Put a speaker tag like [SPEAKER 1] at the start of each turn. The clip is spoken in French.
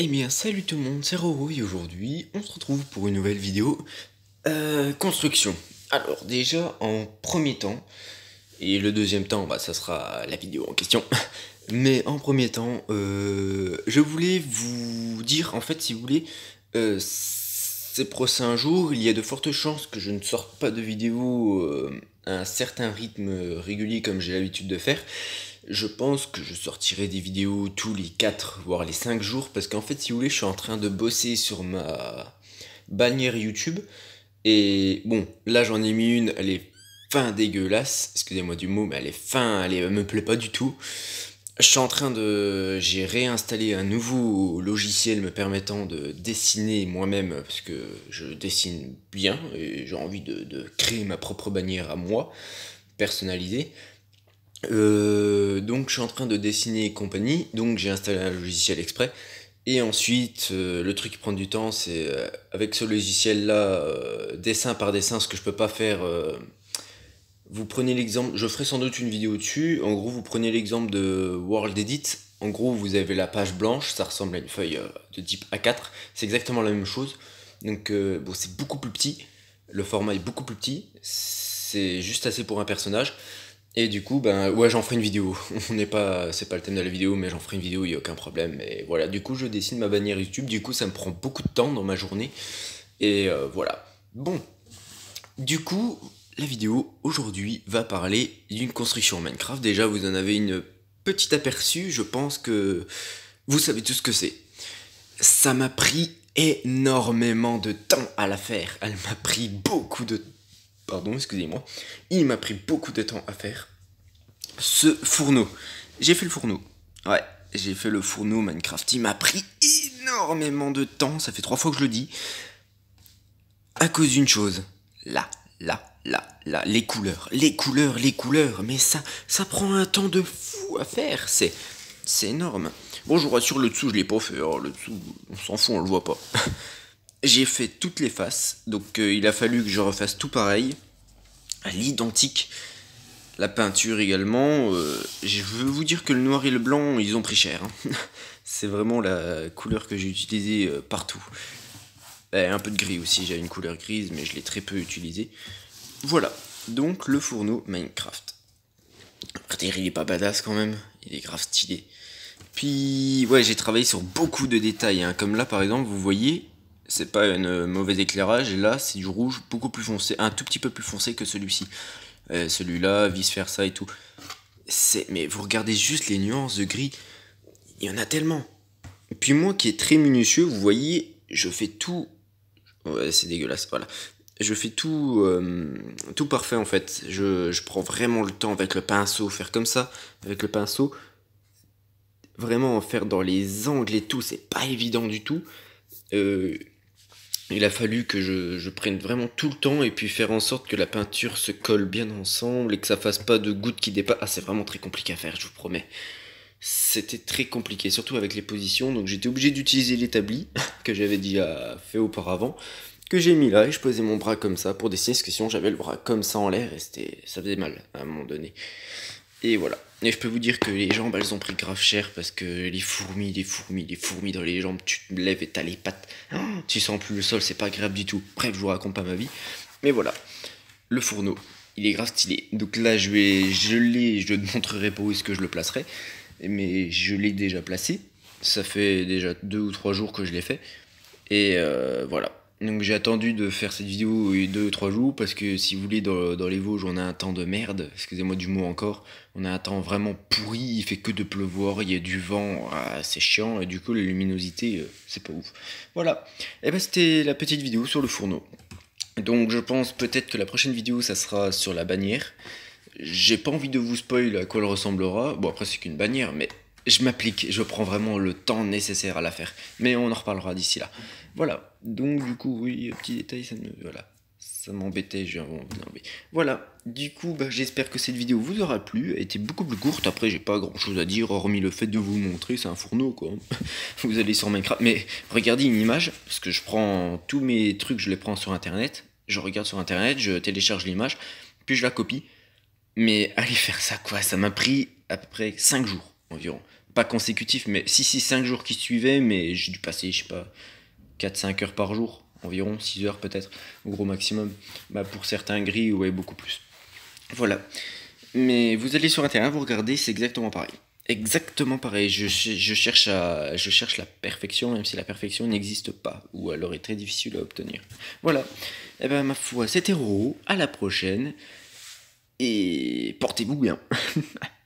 [SPEAKER 1] Eh bien salut tout le monde, c'est Roro et aujourd'hui on se retrouve pour une nouvelle vidéo euh, construction. Alors déjà en premier temps, et le deuxième temps bah ça sera la vidéo en question, mais en premier temps euh, je voulais vous dire en fait si vous voulez euh, ces prochains jours il y a de fortes chances que je ne sorte pas de vidéo à un certain rythme régulier comme j'ai l'habitude de faire je pense que je sortirai des vidéos tous les 4 voire les 5 jours parce qu'en fait si vous voulez je suis en train de bosser sur ma bannière YouTube et bon là j'en ai mis une elle est fin dégueulasse excusez-moi du mot mais elle est fin elle, me plaît pas du tout je suis en train de j'ai réinstallé un nouveau logiciel me permettant de dessiner moi-même parce que je dessine bien et j'ai envie de créer ma propre bannière à moi personnalisée euh, donc je suis en train de dessiner et compagnie, donc j'ai installé un logiciel exprès. Et ensuite, euh, le truc qui prend du temps, c'est euh, avec ce logiciel-là, dessin par dessin, ce que je peux pas faire. vous prenez l'exemple, je ferai sans doute une vidéo dessus. En gros, vous prenez l'exemple de World Edit. En gros, vous avez la page blanche, ça ressemble à une feuille de type A4. C'est exactement la même chose. Donc, bon, c'est beaucoup plus petit. Le format est beaucoup plus petit. C'est juste assez pour un personnage. Et du coup, ben ouais, j'en ferai une vidéo. On n'est pas, c'est pas le thème de la vidéo, mais j'en ferai une vidéo, il y a aucun problème. Et voilà, du coup, je dessine ma bannière YouTube. Du coup, ça me prend beaucoup de temps dans ma journée. Et euh, voilà. Bon, du coup, la vidéo aujourd'hui va parler d'une construction Minecraft. Déjà, vous en avez une petite aperçu. Je pense que vous savez tout ce que c'est. Ça m'a pris énormément de temps à la faire. Elle m'a pris beaucoup de temps pardon, excusez-moi, il m'a pris beaucoup de temps à faire ce fourneau. J'ai fait le fourneau. Ouais, j'ai fait le fourneau Minecraft. Il m'a pris énormément de temps, ça fait trois fois que je le dis, à cause d'une chose. Là, là, là, là, les couleurs, les couleurs, les couleurs. Mais ça, ça prend un temps de fou à faire. C'est, c'est énorme. Bon, je vous rassure, le dessous, je l'ai pas fait. Oh, le dessous, on s'en fout, on le voit pas. j'ai fait toutes les faces, donc euh, il a fallu que je refasse tout pareil, à l'identique. La peinture également, euh, je veux vous dire que le noir et le blanc, ils ont pris cher. Hein. C'est vraiment la couleur que j'ai utilisée euh, partout. Ben, un peu de gris aussi, j'ai une couleur grise, mais je l'ai très peu utilisée. Voilà, donc le fourneau Minecraft. Regardez, il est pas badass quand même, il est grave stylé. Puis, ouais, j'ai travaillé sur beaucoup de détails, hein. comme là par exemple, vous voyez, c'est pas un euh, mauvais éclairage, et là c'est du rouge beaucoup plus foncé, un tout petit peu plus foncé que celui-ci. Euh, celui-là, vice versa et tout. Mais vous regardez juste les nuances de gris, il y en a tellement. puis moi qui est très minutieux, vous voyez, je fais tout... c'est dégueulasse, voilà. Je fais tout, euh, tout parfait en fait. Je, je prends vraiment le temps avec le pinceau, faire comme ça, avec le pinceau. Vraiment faire dans les angles et tout, c'est pas évident du tout. Euh, il a fallu que je, prenne vraiment tout le temps et puis faire en sorte que la peinture se colle bien ensemble et que ça fasse pas de gouttes qui dépassent. Ah, c'est vraiment très compliqué à faire, je vous promets. C'était très compliqué, surtout avec les positions. Donc j'étais obligé d'utiliser l'établi que j'avais déjà fait auparavant, que j'ai mis là et je posais mon bras comme ça pour dessiner. Parce que sinon j'avais le bras comme ça en l'air et c'était, ça faisait mal à un moment donné. Et voilà. Et je peux vous dire que les jambes, elles ont pris grave cher parce que les fourmis, les fourmis, les fourmis dans les jambes, tu te lèves et t'as les pattes. Oh, tu sens plus le sol, c'est pas agréable du tout. Bref, je vous raconte pas ma vie. Mais voilà. Le fourneau, il est grave stylé. Donc là, je vais, je l'ai, je ne montrerai pas où est-ce que je le placerai. Mais je l'ai déjà placé. Ça fait déjà deux ou trois jours que je l'ai fait. Et euh, voilà. Donc j'ai attendu de faire cette vidéo deux 3 trois jours parce que si vous voulez dans, les Vosges on a un temps de merde, excusez-moi du mot encore, on a un temps vraiment pourri, il fait que de pleuvoir, il y a du vent, ah, c'est chiant et du coup la luminosité euh, c'est pas ouf. Voilà, et eh bah ben, c'était la petite vidéo sur le fourneau. Donc je pense peut-être que la prochaine vidéo ça sera sur la bannière. J'ai pas envie de vous spoil à quoi elle ressemblera, bon après c'est qu'une bannière mais je m'applique, je prends vraiment le temps nécessaire à la faire. Mais on en reparlera d'ici là. Voilà. Donc du coup, oui, petit détail, ça me voilà. Ça m'embêtait, je... non, mais... Voilà, du coup, bah, j'espère que cette vidéo vous aura plu. Elle était beaucoup plus courte. Après, j'ai pas grand chose à dire, hormis le fait de vous montrer. C'est un fourneau, quoi. vous allez sur Minecraft. Mais regardez une image, parce que je prends tous mes trucs, je les prends sur Internet. Je regarde sur Internet, je télécharge l'image, puis je la copie. Mais allez faire ça, quoi. Ça m'a pris à peu près 5 jours environ consécutif, mais si si 5 jours qui suivaient, mais j'ai dû passer, je sais pas, 4-5 heures par jour, environ 6 heures peut-être, au gros maximum. Bah, pour certains gris, ouais, beaucoup plus. Voilà. Mais vous allez sur Internet, vous regardez, c'est exactement pareil. Exactement pareil. Je, cherche à, je cherche la perfection, même si la perfection n'existe pas, ou alors est très difficile à obtenir. Voilà. Et eh ben, ma foi, c'était Roro. À la prochaine. Et portez-vous bien.